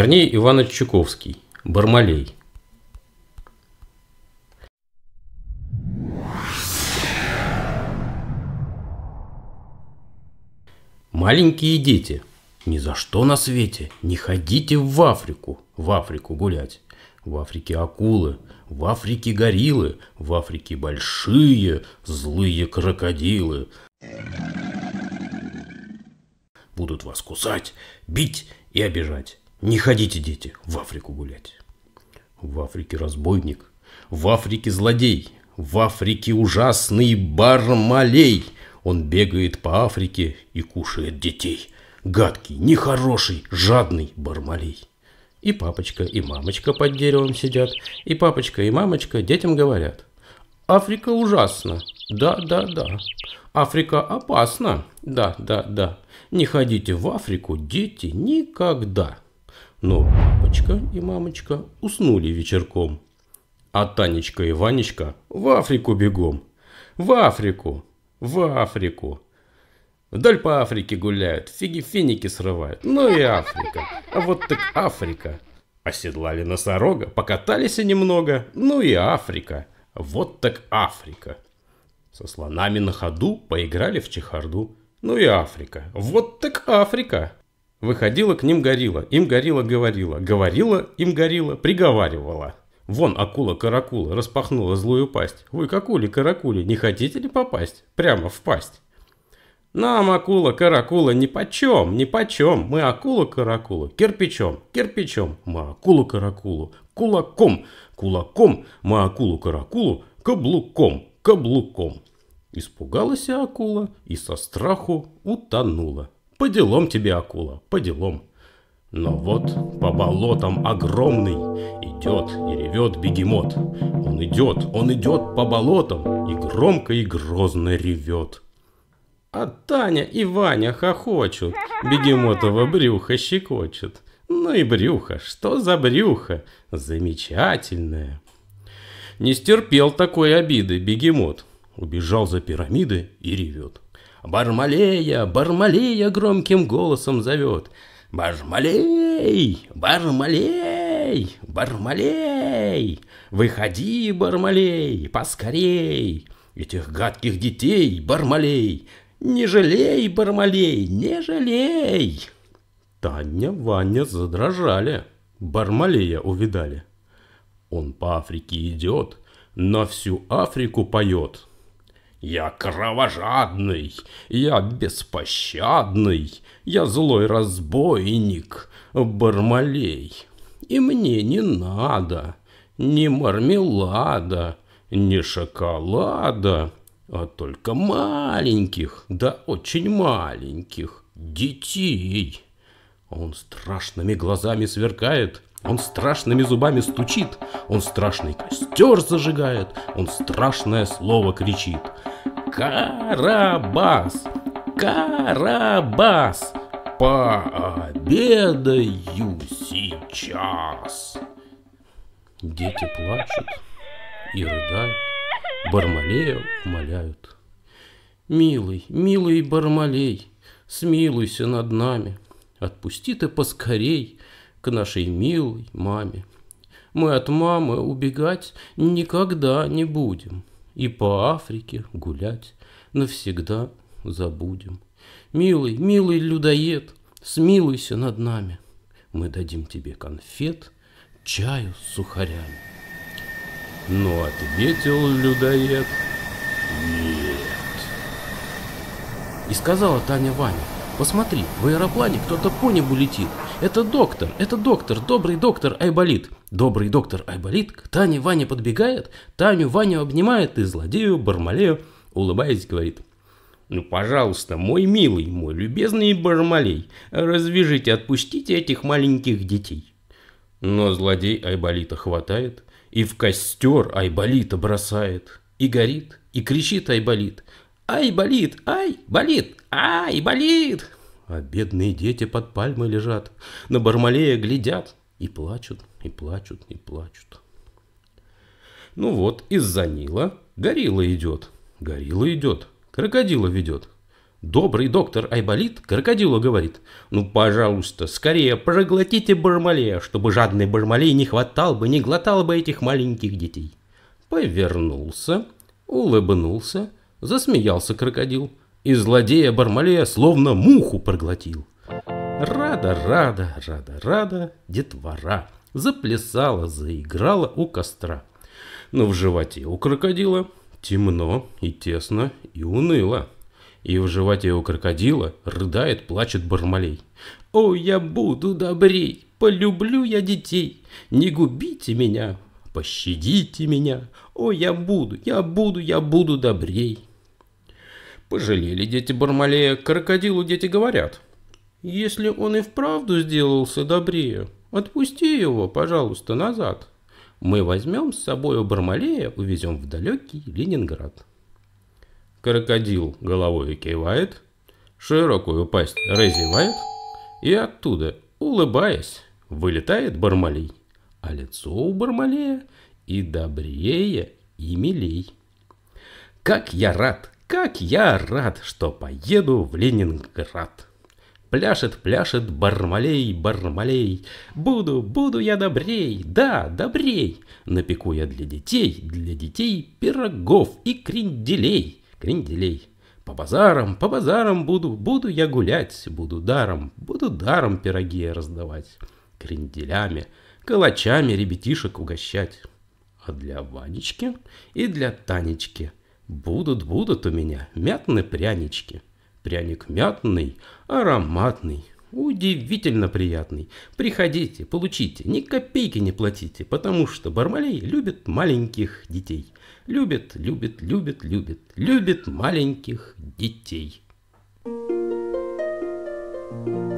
Корней Иванович Чуковский. Бармалей. Маленькие дети, ни за что на свете не ходите в Африку, в Африку гулять. В Африке акулы, в Африке гориллы, в Африке большие злые крокодилы. Будут вас кусать, бить и обижать. Не ходите, дети, в Африку гулять. В Африке разбойник, в Африке злодей, в Африке ужасный бармалей. Он бегает по Африке и кушает детей. Гадкий, нехороший, жадный бармалей. И папочка, и мамочка под деревом сидят, и папочка, и мамочка детям говорят. Африка ужасна, да, да, да. Африка опасна, да, да, да. Не ходите в Африку, дети, никогда. Но папочка и мамочка уснули вечерком. А Танечка и Ванечка в Африку бегом. В Африку! В Африку! Вдоль по Африке гуляют, фиги финики срывают. Ну и Африка. А вот так Африка. Оседлали носорога, покатались и немного. Ну и Африка. Вот так Африка. Со слонами на ходу поиграли в чехарду. Ну и Африка. Вот так Африка. Выходила к ним горилла, им горилла говорила, говорила, им горилла, приговаривала. Вон акула-каракула распахнула злую пасть. Вы, какули-каракули, не хотите ли попасть? Прямо в пасть. Нам акула-каракула нипочем, почем Мы акула-каракула кирпичом, кирпичом. Мы акула-каракулу кулаком, кулаком. Мы акулу-каракулу каблуком, каблуком. Испугалась акула и со страху утонула. По делом тебе, акула, по делом. Но вот по болотам огромный идет и ревет бегемот. Он идет, он идет по болотам и громко и грозно ревет. А Таня и Ваня хохочут, бегемотово брюхо щекочет. Ну и брюхо, что за брюхо? Замечательное. Не стерпел такой обиды бегемот. Убежал за пирамиды и ревет. «Бармалея! Бармалея!» громким голосом зовет. «Бармалей! Бармалей! Бармалей! Выходи, Бармалей, поскорей! Этих гадких детей, Бармалей! Не жалей, Бармалей, не жалей!» Таня, Ваня задрожали, Бармалея увидали. Он по Африке идет, на всю Африку поет. Я кровожадный, я беспощадный, я злой разбойник, Бармалей. И мне не надо ни мармелада, ни шоколада, а только маленьких, да очень маленьких детей. Он страшными глазами сверкает, он страшными зубами стучит, он страшный костер зажигает, он страшное слово кричит. Карабас! Карабас! Пообедаю сейчас! Дети плачут и рыдают, Бармалея умоляют. Милый, милый Бармалей, смилуйся над нами, отпусти ты поскорей — к нашей милой маме. Мы от мамы убегать никогда не будем. И по Африке гулять навсегда забудем. Милый, милый людоед, смилуйся над нами. Мы дадим тебе конфет, чаю с сухарями. Но ну, ответил людоед, нет. И сказала Таня Ваня, посмотри, в аэроплане кто-то по небу летит, это доктор, это доктор, добрый доктор Айболит. Добрый доктор Айболит к Тане Ване подбегает, Таню Ваню обнимает и злодею Бармалею, улыбаясь, говорит. «Ну, пожалуйста, мой милый, мой любезный Бармалей, развяжите, отпустите этих маленьких детей». Но злодей Айболита хватает и в костер Айболита бросает. И горит, и кричит Айболит. «Ай, болит! Ай, болит! Ай, болит!» А бедные дети под пальмой лежат, на Бармалея глядят и плачут, и плачут, и плачут. Ну вот, из-за Нила горилла идет, горилла идет, крокодила ведет. Добрый доктор Айболит крокодилу говорит, «Ну, пожалуйста, скорее проглотите Бармалея, чтобы жадный Бармалей не хватал бы, не глотал бы этих маленьких детей». Повернулся, улыбнулся, засмеялся крокодил – и злодея Бармалея словно муху проглотил. Рада, рада, рада, рада, детвора. Заплясала, заиграла у костра. Но в животе у крокодила темно и тесно и уныло. И в животе у крокодила рыдает, плачет Бармалей. «О, я буду добрей, полюблю я детей, не губите меня, пощадите меня, о, я буду, я буду, я буду добрей!» Пожалели дети Бармалея, крокодилу дети говорят. Если он и вправду сделался добрее, отпусти его, пожалуйста, назад. Мы возьмем с собой у Бармалея, увезем в далекий Ленинград. Крокодил головой кивает, широкую пасть разевает, и оттуда, улыбаясь, вылетает Бармалей, а лицо у Бармалея и добрее, и милей. Как я рад, как я рад, что поеду в Ленинград. Пляшет, пляшет, бармалей, бармалей. Буду, буду я добрей, да, добрей. Напеку я для детей, для детей пирогов и кренделей, кренделей. По базарам, по базарам буду, буду я гулять, буду даром, буду даром пироги раздавать. Кренделями, калачами ребятишек угощать. А для Ванечки и для Танечки – Будут, будут у меня мятные прянички. Пряник мятный, ароматный, удивительно приятный. Приходите, получите, ни копейки не платите, потому что Бармалей любит маленьких детей. Любит, любит, любит, любит, любит маленьких детей. thank you